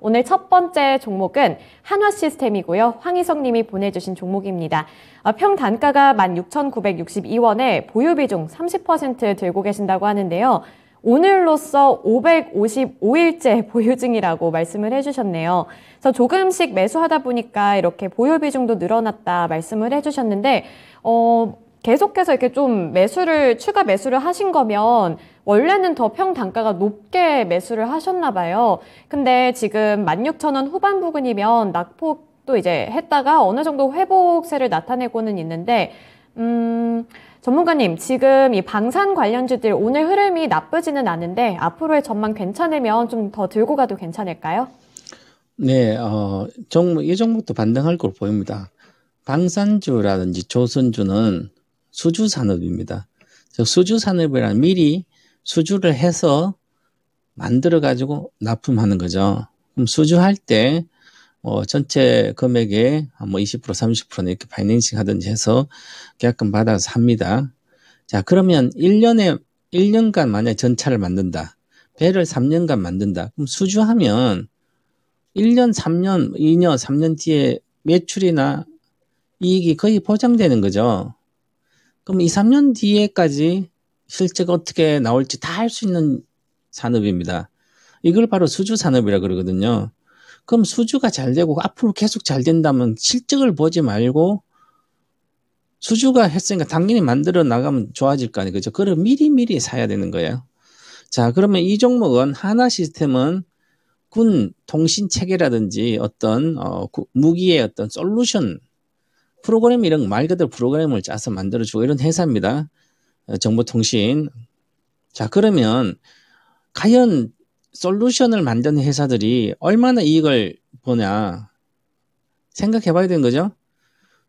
오늘 첫 번째 종목은 한화 시스템이고요. 황희성 님이 보내주신 종목입니다. 평 단가가 16,962원에 보유비 중30% 들고 계신다고 하는데요. 오늘로써 555일째 보유 중이라고 말씀을 해주셨네요. 그래서 조금씩 매수하다 보니까 이렇게 보유 비중도 늘어났다 말씀을 해주셨는데, 어, 계속해서 이렇게 좀 매수를 추가 매수를 하신 거면 원래는 더평 단가가 높게 매수를 하셨나 봐요. 근데 지금 16,000원 후반 부근이면 낙폭도 이제 했다가 어느 정도 회복세를 나타내고는 있는데 음 전문가님 지금 이 방산 관련주들 오늘 흐름이 나쁘지는 않은데 앞으로의 전망 괜찮으면 좀 더 들고 가도 괜찮을까요? 네, 어, 정이 정부도 반등할 걸 보입니다. 방산주라든지 조선주는 수주 산업입니다. 수주 산업이란 미리 수주를 해서 만들어 가지고 납품하는 거죠. 그럼 수주할 때 어, 전체 금액의 뭐 20%, 30% 이렇게 파이낸싱 하든지 해서 계약금 받아서 합니다. 자, 그러면 1년에 1년간 만약 전차를 만든다. 배를 3년간 만든다. 그럼 수주하면 1년, 3년, 2년, 3년 뒤에 매출이나 이익이 거의 보장되는 거죠. 그럼 2, 3년 뒤에까지 실제가 어떻게 나올지 다 할 수 있는 산업입니다. 이걸 바로 수주 산업이라 그러거든요. 그럼 수주가 잘 되고 앞으로 계속 잘 된다면 실적을 보지 말고 수주가 했으니까 당연히 만들어 나가면 좋아질 거 아니에요. 그죠? 그걸 미리미리 사야 되는 거예요. 자, 그러면 이 종목은 하나 시스템은 군 통신 체계라든지 어떤 어, 무기의 어떤 솔루션 프로그램 이런 말 그대로 프로그램을 짜서 만들어주고 이런 회사입니다. 어, 정보통신. 자, 그러면 과연 솔루션을 만드는 회사들이 얼마나 이익을 보냐 생각해 봐야 되는 거죠.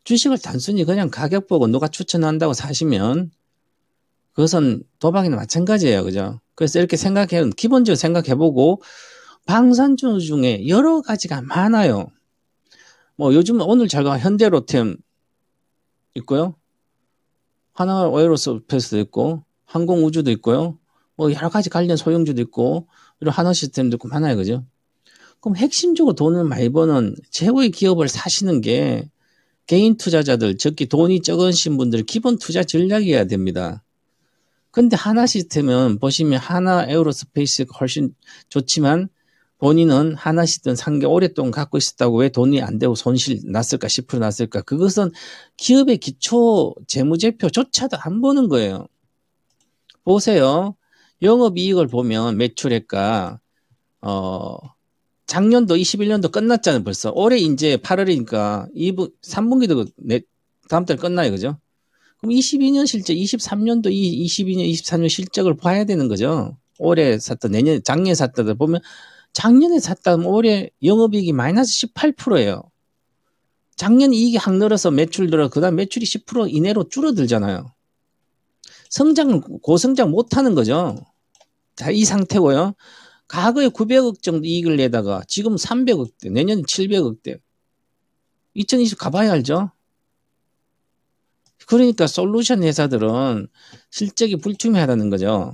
주식을 단순히 그냥 가격 보고 누가 추천한다고 사시면 그것은 도박이나 마찬가지예요. 그죠? 그래서 이렇게 생각해, 기본적으로 생각해 보고 방산주 중에 여러 가지가 많아요. 뭐 요즘 오늘 제가 현대로템 있고요. 하나 에어로스페이스도 있고 항공 우주도 있고요. 뭐 여러 가지 관련 소형주도 있고 이런 하나 시스템도 있고 많아요, 그죠? 그럼 핵심적으로 돈을 많이 버는 최고의 기업을 사시는 게 개인 투자자들, 적기 돈이 적으신 분들 기본 투자 전략이어야 됩니다. 근데 하나 시스템은 보시면 하나 에어로스페이스가 훨씬 좋지만 본인은 하나씩든 상계 오랫동안 갖고 있었다고 왜 돈이 안 되고 손실 났을까 10% 났을까 그것은 기업의 기초 재무제표조차도 안 보는 거예요. 보세요. 영업이익을 보면 매출액과 어 작년도 21년도 끝났잖아요 벌써 올해 이제 8월이니까 2분 3분기도 내, 다음 달 끝나요 그죠? 그럼 22년 실적 23년도 이 22년 23년 실적을 봐야 되는 거죠. 올해 샀던 내년 작년에 샀다들 보면 작년에 샀다면 올해 영업이익이 마이너스 18%예요. 작년 이익이 확 늘어서 매출 들어 그다음 매출이 10% 이내로 줄어들잖아요. 성장 고성장 못하는 거죠. 자이 상태고요. 과거에 900억 정도 이익을 내다가 지금 300억대, 내년에 700억대. 2020 가봐야 알죠. 그러니까 솔루션 회사들은 실적이 불투명하다는 거죠.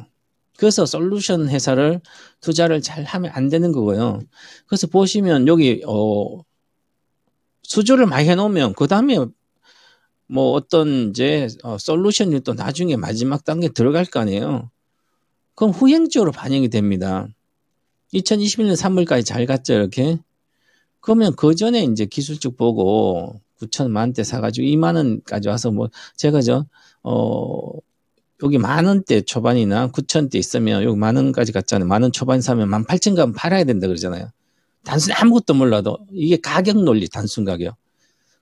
그래서 솔루션 회사를 투자를 잘 하면 안 되는 거고요. 그래서 보시면 여기 어 수주를 많이 해놓으면 그 다음에 뭐 어떤 이제 어, 솔루션이 또 나중에 마지막 단계 들어갈 거 아니에요. 그럼 후행적으로 반영이 됩니다. 2021년 3월까지 잘 갔죠 이렇게. 그러면 그 전에 이제 기술적 보고 9천만 대 사가지고 2만 원까지 와서 뭐 제가 저어 여기 만 원대 초반이나 9천 대 있으면 여기 만 원까지 갔잖아요. 만 원 초반 사면 만 8천 가면 팔아야 된다 그러잖아요. 단순히 아무것도 몰라도 이게 가격 논리 단순 가격.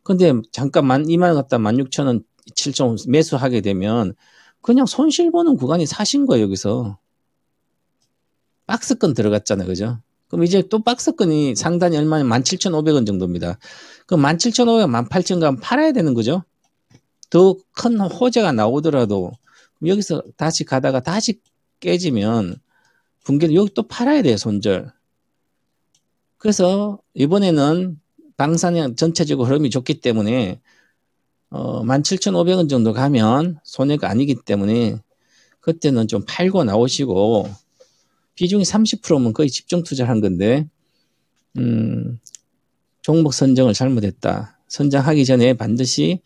근데 잠깐 만 2만 원 갔다 만 6천 원 7천 원 매수하게 되면 그냥 손실 보는 구간이 사신 거예요 여기서. 박스권 들어갔잖아요. 그죠? 그럼 이제 또 박스권이 상단이 얼마냐? 17,500원 정도입니다. 그럼 17,500원, 18,000원 가면 팔아야 되는 거죠? 더 큰 호재가 나오더라도 여기서 다시 가다가 다시 깨지면 붕괴를 여기 또 팔아야 돼요, 손절. 그래서 이번에는 방산량 전체적으로 흐름이 좋기 때문에 어, 17,500원 정도 가면 손해가 아니기 때문에 그때는 좀 팔고 나오시고 비중이 30%면 거의 집중 투자한 를 건데 음, 종목 선정을 잘못했다. 선정하기 전에 반드시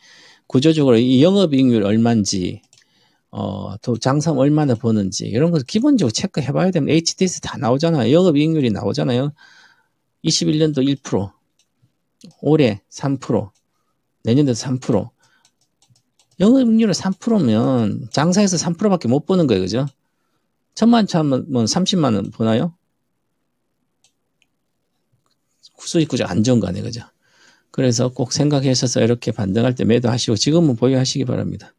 구조적으로 이 영업이익률 얼마인지 어, 또 장사 얼마나 버는지 이런 것 기본적으로 체크해 봐야 되면 HTS 다 나오잖아요. 영업 이익률이 나오잖아요. 21년도 1%, 올해 3%, 내년도 3%. 영업이익률을 3%면 장사에서 3%밖에 못 버는 거예요. 그죠? 천만 차면 30만 원 버나요? 수익구조 안정간에 그죠? 그래서 꼭 생각하셔서 이렇게 반등할 때 매도하시고 지금은 보유하시기 바랍니다.